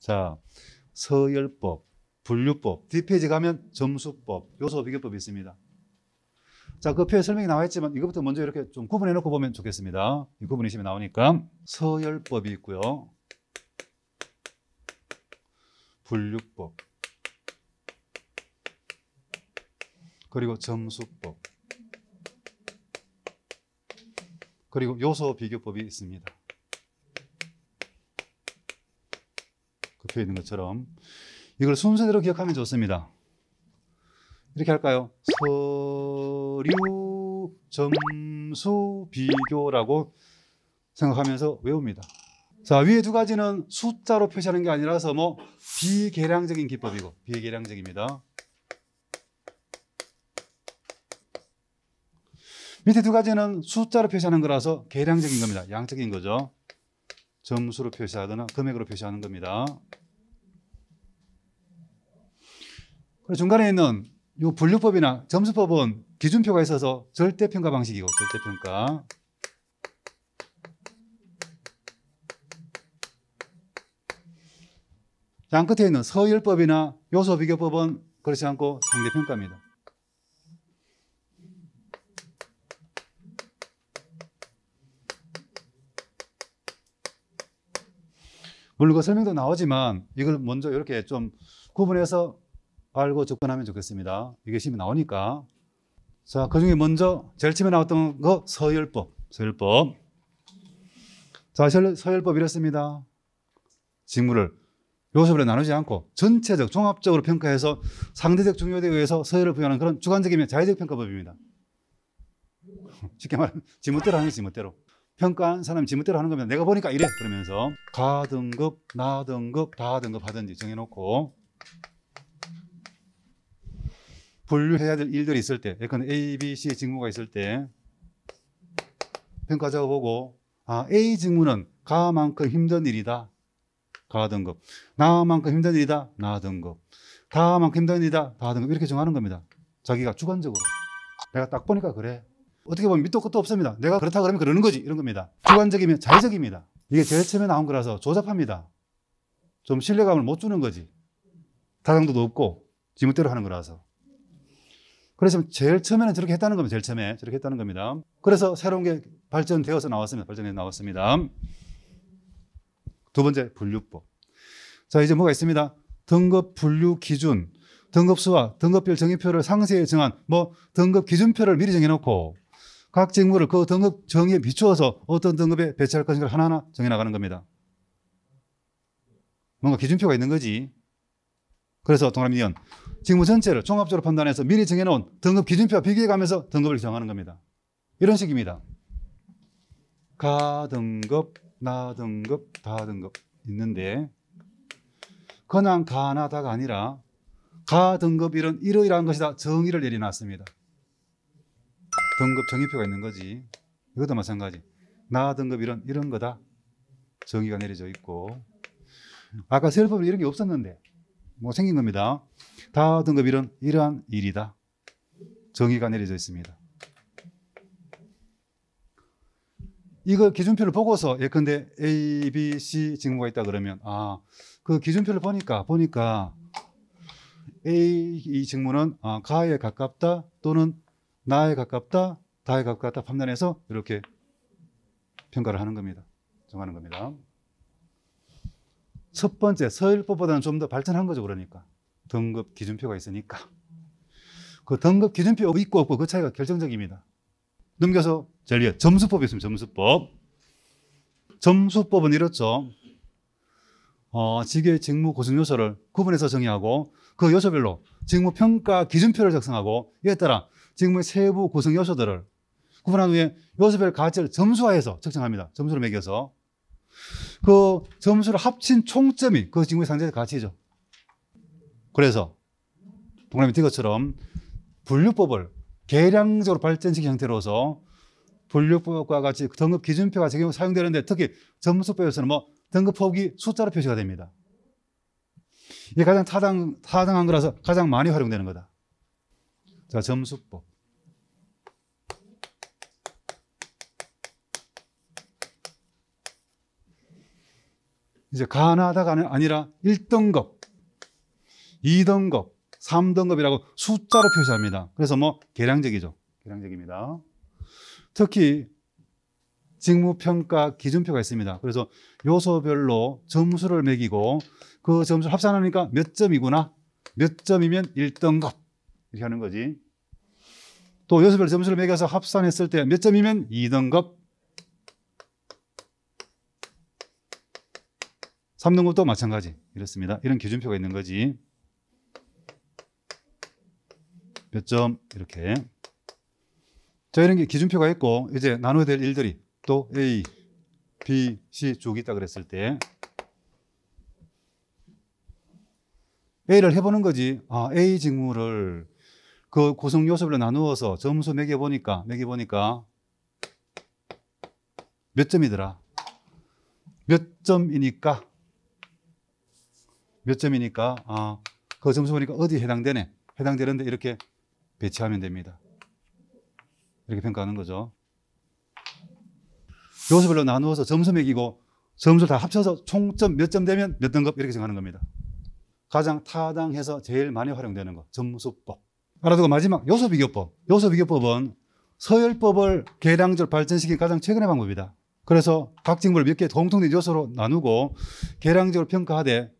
자, 서열법, 분류법, 뒷페이지 가면 점수법, 요소비교법이 있습니다. 자, 그 표에 설명이 나와 있지만 이것부터 먼저 이렇게 좀 구분해 놓고 보면 좋겠습니다. 이 구분이 시면 나오니까 서열법이 있고요. 분류법. 그리고 점수법. 그리고 요소 비교법이 있습니다. 굽혀 있는 것처럼 이걸 순서대로 기억하면 좋습니다. 이렇게 할까요? 서류 점수 비교라고 생각하면서 외웁니다. 자, 위에 두 가지는 숫자로 표시하는 게 아니라서 뭐 비계량적인 기법이고 비계량적입니다. 밑에 두 가지는 숫자로 표시하는 거라서 계량적인 겁니다. 양적인 거죠. 점수로 표시하거나 금액으로 표시하는 겁니다. 그리고 중간에 있는 이 분류법이나 점수법은 기준표가 있어서 절대평가 방식이고 절대평가 양 끝에 있는 서열법이나 요소비교법은 그렇지 않고 상대평가입니다. 물리그 설명도 나오지만 이걸 먼저 이렇게 좀 구분해서 알고 접근하면 좋겠습니다. 이게 시험 나오니까. 자, 그 중에 먼저 제일 처음에 나왔던 거 서열법. 서열법. 자, 서열법 이렇습니다. 직무를 요소별로 나누지 않고 전체적, 종합적으로 평가해서 상대적 중요도에 의해서 서열을 부여하는 그런 주관적이면 자의적 평가법입니다. 쉽게 말하면 지멋대로 하는 지멋대로. 평가한 사람 지멋대로 하는 겁니다. 내가 보니까 이래 그러면서 가등급, 나등급, 다등급 하든지 정해놓고 분류해야 될 일들이 있을 때, 예컨대 A, B, C 직무가 있을 때 평가자가 보고 아, A 직무는 가만큼 힘든 일이다. 가등급. 나만큼 힘든 일이다. 나등급. 다만큼 힘든 일이다. 다등급. 이렇게 정하는 겁니다. 자기가 주관적으로. 내가 딱 보니까 그래. 어떻게 보면 밑도 끝도 없습니다. 내가 그렇다 그러면 그러는 거지 이런 겁니다. 주관적이면 자의적입니다. 이게 제일 처음에 나온 거라서 조잡합니다. 좀 신뢰감을 못 주는 거지. 타당도도 없고 지멋대로 하는 거라서. 그래서 제일 처음에는 저렇게 했다는 겁니다. 제일 처음에 저렇게 했다는 겁니다. 그래서 새로운 게 발전되어서 나왔습니다. 발전해 나왔습니다. 두 번째 분류법. 자 이제 뭐가 있습니다. 등급 분류 기준, 등급수와 등급별 정의표를 상세히 정한 뭐 등급 기준표를 미리 정해놓고 각 직무를 그 등급 정의에 비추어서 어떤 등급에 배치할 것인가를 하나하나 정해나가는 겁니다. 뭔가 기준표가 있는 거지. 그래서 동남이원 직무 전체를 종합적으로 판단해서 미리 정해놓은 등급 기준표와 비교해가면서 등급을 정하는 겁니다. 이런 식입니다. 가등급, 나등급, 다등급 있는데 그냥 가나다가 아니라 가등급 이런 이러이러한 것이다 정의를 내려놨습니다. 등급 정의표가 있는 거지. 이것도 마찬가지. 나 등급 이런, 이런 거다. 정의가 내려져 있고. 아까 세율법에 이런 게 없었는데, 뭐 생긴 겁니다. 다 등급 이런, 이러한 일이다. 정의가 내려져 있습니다. 이거 기준표를 보고서 예컨대 A, B, C 직무가 있다 그러면, 아, 그 기준표를 보니까, 보니까 A 이 직무는 아, 가에 가깝다 또는 나에 가깝다, 다에 가깝다 판단해서 이렇게 평가를 하는 겁니다. 정하는 겁니다. 첫 번째, 서일법보다는 좀 더 발전한 거죠, 그러니까. 등급 기준표가 있으니까. 그 등급 기준표 있고 없고 그 차이가 결정적입니다. 넘겨서 전리에 점수법이 있습니다, 점수법. 점수법은 이렇죠. 어, 직의 직무 고정 요소를 구분해서 정의하고 그 요소별로 직무 평가 기준표를 작성하고 이에 따라 지금의 세부 구성 요소들을 구분한 후에 요소별 가치를 점수화해서 측정합니다. 점수를 매겨서. 그 점수를 합친 총점이 그 지금의 상자의 가치죠. 그래서 동그라미 것처럼 분류법을 계량적으로 발전시킨 형태로서 분류법과 같이 등급 기준표가 지금 사용되는데 특히 점수표에서는 뭐 등급 폭이 숫자로 표시가 됩니다. 이게 가장 타당, 타당한 거라서 가장 많이 활용되는 거다. 자, 점수법. 이제 가나다가 아니라 1등급, 2등급, 3등급이라고 숫자로 표시합니다. 그래서 뭐 계량적이죠. 계량적입니다. 특히 직무평가 기준표가 있습니다. 그래서 요소별로 점수를 매기고 그 점수를 합산하니까 몇 점이구나. 몇 점이면 1등급, 이렇게 하는 거지. 또 요소별 점수를 매겨서 합산했을 때 몇 점이면 2등급, 3등급도 마찬가지 이렇습니다. 이런 기준표가 있는 거지. 몇 점 이렇게. 자 이런 게 기준표가 있고 이제 나눠야 될 일들이 또 A, B, C 쭉 있다 그랬을 때 A를 해보는 거지. 아, A 직무를 그 구성 요소별로 나누어서 점수 매겨 보니까 매겨 보니까 몇 점이더라? 몇 점이니까 몇 점이니까 아, 그 점수 보니까 어디 해당되네. 해당되는데 이렇게 배치하면 됩니다. 이렇게 평가하는 거죠. 요소별로 나누어서 점수 매기고 점수 다 합쳐서 총점 몇 점 되면 몇 등급 이렇게 정하는 겁니다. 가장 타당해서 제일 많이 활용되는 거 점수법. 알아두고 마지막 요소비교법. 요소비교법은 서열법을 계량절 발전시킨 가장 최근의 방법이다. 그래서 각 직무를 몇개 공통된 요소로 나누고 계량적으로 평가하되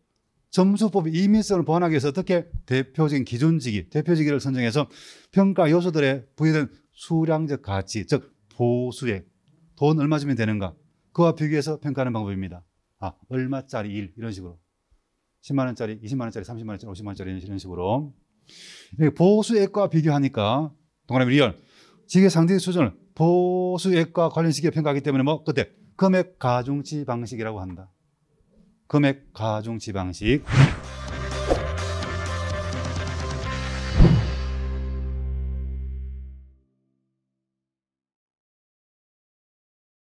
점수법의 이민성을 보완하기 위해서 어떻게 대표적인 기준지기, 대표지기를 선정해서 평가 요소들에 부여된 수량적 가치, 즉 보수액, 돈 얼마 주면 되는가 그와 비교해서 평가하는 방법입니다. 아, 얼마짜리 일 이런 식으로 10만 원짜리, 20만 원짜리, 30만 원짜리, 50만 원짜리 이런 식으로 예, 보수액과 비교하니까 동그라미 리얼 지계 상대 수준을 보수액과 관련식에 평가하기 때문에 뭐 그때 금액 가중치 방식이라고 한다. 금액 가중치 방식.